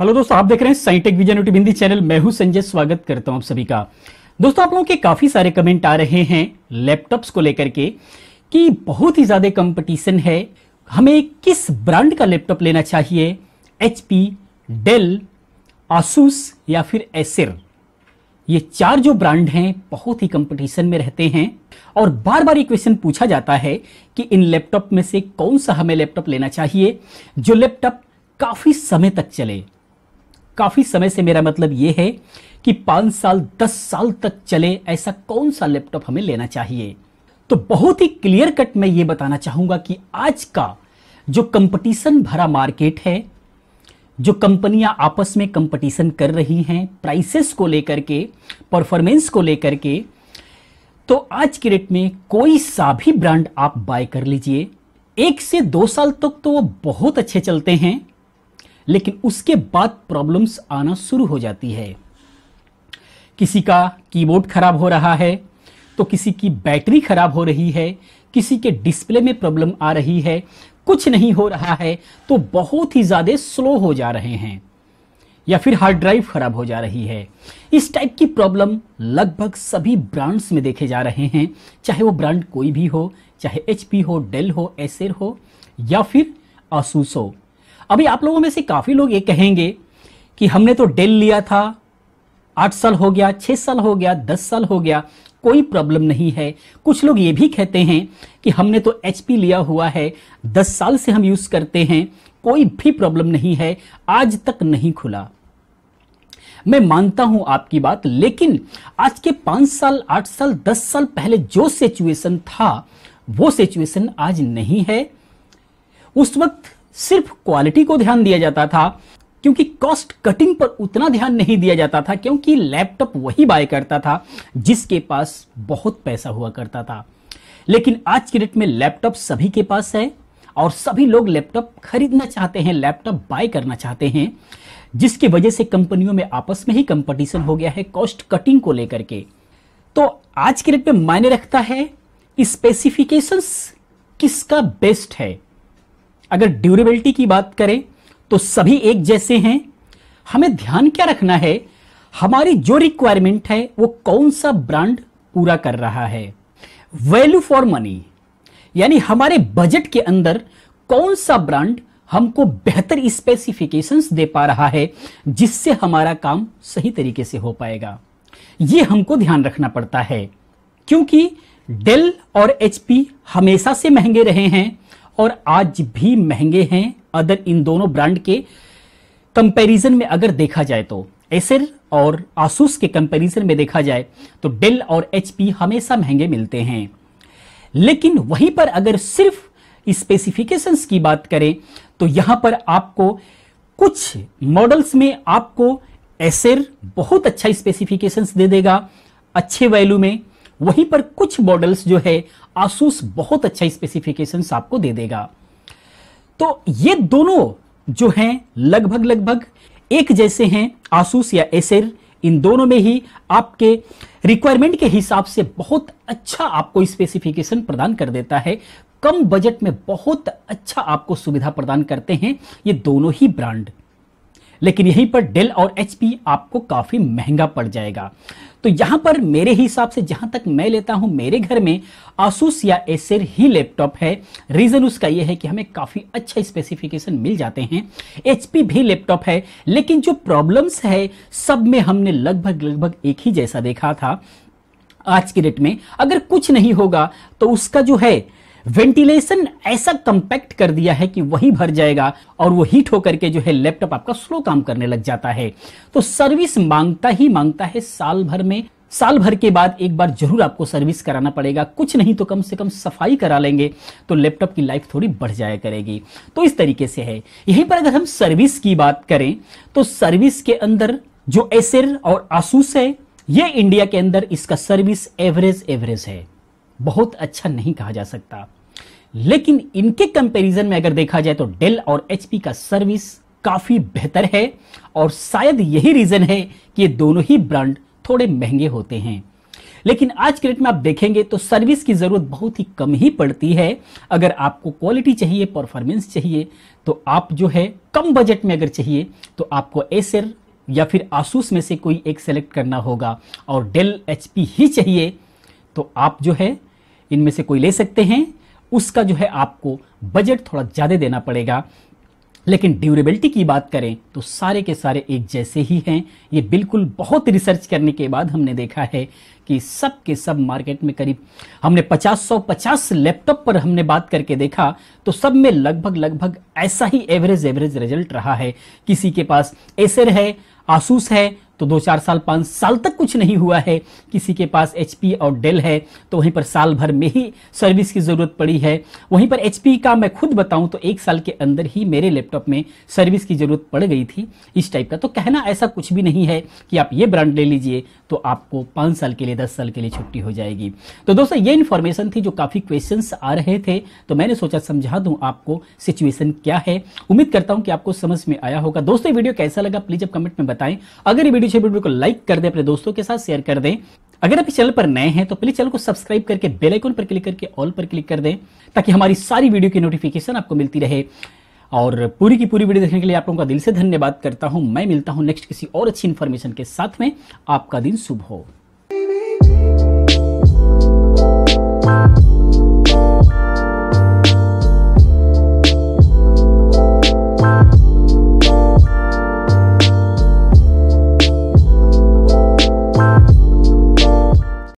hello दोस्तों आप देख रहे हैं Scitech vision YouTube Hindi channel मैं हूं संजय स्वागत करता हूं आप सभी का दोस्तों आप लोगों के काफी सारे कमेंट आ रहे हैं लैपटॉप्स को लेकर के कि बहुत ही ज्यादा कंपटीशन है हमें किस ब्रांड का लैपटॉप लेना चाहिए एचपी डेल आसूस या फिर एसिर ये चार जो ब्रांड हैं बहुत ही कंपटीशन में रहते हैं और बार बार ये क्वेश्चन पूछा जाता है कि इन लैपटॉप में से कौन सा हमें लैपटॉप लेना चाहिए जो लैपटॉप काफी समय तक चले काफी समय से मेरा मतलब यह है कि पांच साल दस साल तक चले ऐसा कौन सा लैपटॉप हमें लेना चाहिए तो बहुत ही क्लियर कट मैं ये बताना चाहूंगा कि आज का जो कंपटीशन भरा मार्केट है जो कंपनियां आपस में कंपटीशन कर रही हैं प्राइसेस को लेकर के परफॉर्मेंस को लेकर के तो आज के रेट में कोई सा भी ब्रांड आप बाय कर लीजिए एक से दो साल तक तो वो बहुत अच्छे चलते हैं लेकिन उसके बाद प्रॉब्लम्स आना शुरू हो जाती है किसी का कीबोर्ड खराब हो रहा है तो किसी की बैटरी खराब हो रही है किसी के डिस्प्ले में प्रॉब्लम आ रही है कुछ नहीं हो रहा है तो बहुत ही ज़्यादा स्लो हो जा रहे हैं या फिर हार्ड ड्राइव खराब हो जा रही है इस टाइप की प्रॉब्लम लगभग सभी ब्रांड्स में देखे जा रहे हैं चाहे वो ब्रांड कोई भी हो चाहे एच हो डेल हो एसर हो या फिर आसूस हो अभी आप लोगों में से काफ़ी लोग ये कहेंगे कि हमने तो डेल लिया था आठ साल हो गया छह साल हो गया दस साल हो गया कोई प्रॉब्लम नहीं है कुछ लोग ये भी कहते हैं कि हमने तो एच लिया हुआ है दस साल से हम यूज़ करते हैं कोई भी प्रॉब्लम नहीं है आज तक नहीं खुला मैं मानता हूं आपकी बात लेकिन आज के पांच साल आठ साल दस साल पहले जो सिचुएशन था वो सिचुएशन आज नहीं है उस वक्त सिर्फ क्वालिटी को ध्यान दिया जाता था क्योंकि कॉस्ट कटिंग पर उतना ध्यान नहीं दिया जाता था क्योंकि लैपटॉप वही बाय करता था जिसके पास बहुत पैसा हुआ करता था लेकिन आज की डेट में लैपटॉप सभी के पास है और सभी लोग लैपटॉप खरीदना चाहते हैं लैपटॉप बाय करना चाहते हैं जिसकी वजह से कंपनियों में आपस में ही कंपटीशन हो गया है कॉस्ट कटिंग को लेकर के तो आज के डेट में मायने रखता है स्पेसिफिकेशंस किसका बेस्ट है अगर ड्यूरेबिलिटी की बात करें तो सभी एक जैसे हैं हमें ध्यान क्या रखना है हमारी जो रिक्वायरमेंट है वो कौन सा ब्रांड पूरा कर रहा है वैल्यू फॉर मनी यानी हमारे बजट के अंदर कौन सा ब्रांड हमको बेहतर स्पेसिफिकेशंस दे पा रहा है जिससे हमारा काम सही तरीके से हो पाएगा ये हमको ध्यान रखना पड़ता है क्योंकि डेल और एचपी हमेशा से महंगे रहे हैं और आज भी महंगे हैं अदर इन दोनों ब्रांड के कंपैरिजन में अगर देखा जाए तो एसर और आसूस के कंपैरिजन में देखा जाए तो डेल और एचपी हमेशा महंगे मिलते हैं लेकिन वहीं पर अगर सिर्फ स्पेसिफिकेशंस की बात करें तो यहां पर आपको कुछ मॉडल्स में आपको एसर बहुत अच्छा स्पेसिफिकेशंस दे देगा अच्छे वैल्यू में वहीं पर कुछ मॉडल्स जो है आसूस बहुत अच्छा स्पेसिफिकेशन आपको दे देगा तो ये दोनों जो हैं लगभग लगभग एक जैसे हैं आसूस या एसर इन दोनों में ही आपके रिक्वायरमेंट के हिसाब से बहुत अच्छा आपको स्पेसिफिकेशन प्रदान कर देता है कम बजट में बहुत अच्छा आपको सुविधा प्रदान करते हैं ये दोनों ही ब्रांड लेकिन यहीं पर डेल और एच आपको काफ़ी महंगा पड़ जाएगा तो यहां पर मेरे हिसाब से जहां तक मैं लेता हूं मेरे घर में आसूस या एसर ही लैपटॉप है रीजन उसका यह है कि हमें काफी अच्छा स्पेसिफिकेशन मिल जाते हैं एचपी भी लैपटॉप है लेकिन जो प्रॉब्लम्स है सब में हमने लगभग लगभग एक ही जैसा देखा था आज के डेट में अगर कुछ नहीं होगा तो उसका जो है वेंटिलेशन ऐसा कंपैक्ट कर दिया है कि वही भर जाएगा और वो हीट होकर के जो है लैपटॉप आपका स्लो काम करने लग जाता है तो सर्विस मांगता ही मांगता है साल भर में साल भर के बाद एक बार जरूर आपको सर्विस कराना पड़ेगा कुछ नहीं तो कम से कम सफाई करा लेंगे तो लैपटॉप की लाइफ थोड़ी बढ़ जाया करेगी तो इस तरीके से है यहीं पर अगर हम सर्विस की बात करें तो सर्विस के अंदर जो एसर और आसूस है ये इंडिया के अंदर इसका सर्विस एवरेज एवरेज है बहुत अच्छा नहीं कहा जा सकता लेकिन इनके कंपैरिजन में अगर देखा जाए तो डेल और एचपी का सर्विस काफी बेहतर है और शायद यही रीजन है कि ये दोनों ही ब्रांड थोड़े महंगे होते हैं लेकिन आज के डेट में आप देखेंगे तो सर्विस की जरूरत बहुत ही कम ही पड़ती है अगर आपको क्वालिटी चाहिए परफॉर्मेंस चाहिए तो आप जो है कम बजट में अगर चाहिए तो आपको एसर या फिर आसूस में से कोई एक सेलेक्ट करना होगा और डेल एचपी ही चाहिए तो आप जो है इनमें से कोई ले सकते हैं उसका जो है आपको बजट थोड़ा ज़्यादा देना पड़ेगा लेकिन ड्यूरेबिलिटी की बात करें तो सारे के सारे एक जैसे ही हैं ये बिल्कुल बहुत रिसर्च करने के बाद हमने देखा है कि सब के सब मार्केट में करीब हमने 500-50 लैपटॉप पर हमने बात करके देखा तो सब में लगभग लगभग ऐसा ही एवरेज एवरेज रिजल्ट रहा है किसी के पास एसर है आसूस है तो दो चार साल पांच साल तक कुछ नहीं हुआ है किसी के पास एचपी और डेल है तो वहीं पर साल भर में ही सर्विस की ज़रूरत पड़ी है वहीं पर एचपी का मैं खुद बताऊं तो एक साल के अंदर ही मेरे लैपटॉप में सर्विस की ज़रूरत पड़ गई थी इस टाइप का तो कहना ऐसा कुछ भी नहीं है कि आप ये ब्रांड ले लीजिए तो आपको पांच साल के लिए दस साल के लिए छुट्टी हो जाएगी तो दोस्तों ये इन्फॉर्मेशन थी जो काफ़ी क्वेश्चन आ रहे थे तो मैंने सोचा समझा दू आपको सिचुएशन क्या है उम्मीद करता हूं कि आपको समझ में आया होगा दोस्तों वीडियो कैसा लगा प्लीज़ आप कमेंट में बताएं अगर ये वीडियो अच्छी वीडियो को लाइक कर दें अपने दोस्तों के साथ शेयर कर दें अगर आप इस चैनल पर नए हैं तो प्लीज चैनल को सब्सक्राइब करके बेल आइकन पर क्लिक करके ऑल पर क्लिक कर दें ताकि हमारी सारी वीडियो की नोटिफिकेशन आपको मिलती रहे और पूरी की पूरी वीडियो देखने के लिए आप लोगों का दिल से धन्यवाद करता हूं मैं मिलता हूं नेक्स्ट किसी और अच्छी इन्फॉर्मेशन के साथ में आपका दिन शुभ हो